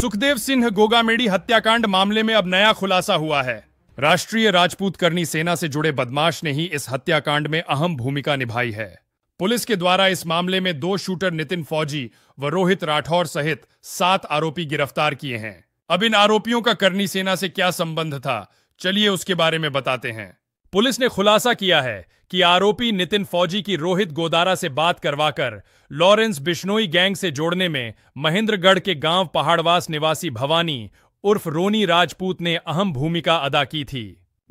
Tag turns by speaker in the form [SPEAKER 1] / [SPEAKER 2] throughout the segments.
[SPEAKER 1] सुखदेव सिंह गोगामेड़ी हत्याकांड मामले में अब नया खुलासा हुआ है राष्ट्रीय राजपूत करनी सेना से जुड़े बदमाश ने ही इस हत्याकांड में अहम भूमिका निभाई है पुलिस के द्वारा इस मामले में दो शूटर नितिन फौजी व रोहित राठौर सहित सात आरोपी गिरफ्तार किए हैं अब इन आरोपियों का करनी सेना से क्या संबंध था चलिए उसके बारे में बताते हैं पुलिस ने खुलासा किया है कि आरोपी नितिन फौजी की रोहित गोदारा से बात करवाकर लॉरेंस बिश्नोई गैंग से जोड़ने में महेंद्रगढ़ के गांव पहाड़वास निवासी भवानी उर्फ रोनी राजपूत ने अहम भूमिका अदा की थी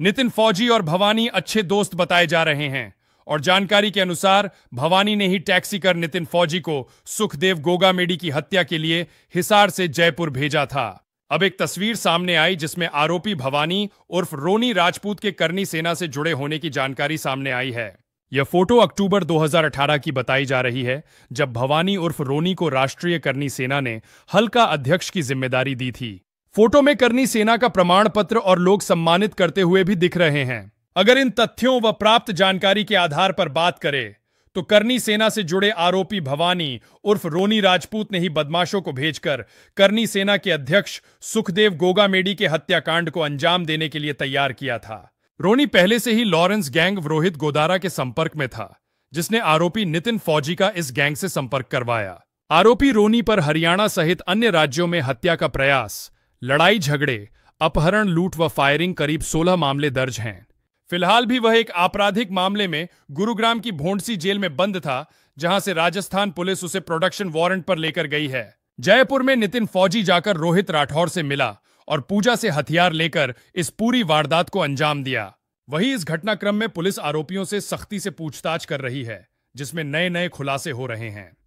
[SPEAKER 1] नितिन फौजी और भवानी अच्छे दोस्त बताए जा रहे हैं और जानकारी के अनुसार भवानी ने ही टैक्सी कर नितिन फौजी को सुखदेव गोगामेडी की हत्या के लिए हिसार से जयपुर भेजा था अब एक तस्वीर सामने आई जिसमें आरोपी भवानी उर्फ रोनी राजपूत के करनी सेना से जुड़े होने की जानकारी सामने आई है यह फोटो अक्टूबर 2018 की बताई जा रही है जब भवानी उर्फ रोनी को राष्ट्रीय करनी सेना ने हल्का अध्यक्ष की जिम्मेदारी दी थी फोटो में करनी सेना का प्रमाण पत्र और लोग सम्मानित करते हुए भी दिख रहे हैं अगर इन तथ्यों व प्राप्त जानकारी के आधार पर बात करें तो करनी सेना से जुड़े आरोपी भवानी उर्फ रोनी राजपूत ने ही बदमाशों को भेजकर करनी सेना के अध्यक्ष सुखदेव गोगामेडी के हत्याकांड को अंजाम देने के लिए तैयार किया था रोनी पहले से ही लॉरेंस गैंग रोहित गोदारा के संपर्क में था जिसने आरोपी नितिन फौजी का इस गैंग से संपर्क करवाया आरोपी रोनी पर हरियाणा सहित अन्य राज्यों में हत्या का प्रयास लड़ाई झगड़े अपहरण लूट व फायरिंग करीब 16 मामले दर्ज हैं फिलहाल भी वह एक आपराधिक मामले में गुरुग्राम की भोंडसी जेल में बंद था जहां से राजस्थान पुलिस उसे प्रोडक्शन वारंट पर लेकर गई है जयपुर में नितिन फौजी जाकर रोहित राठौर से मिला और पूजा से हथियार लेकर इस पूरी वारदात को अंजाम दिया वही इस घटनाक्रम में पुलिस आरोपियों से सख्ती से पूछताछ कर रही है जिसमें नए नए खुलासे हो रहे हैं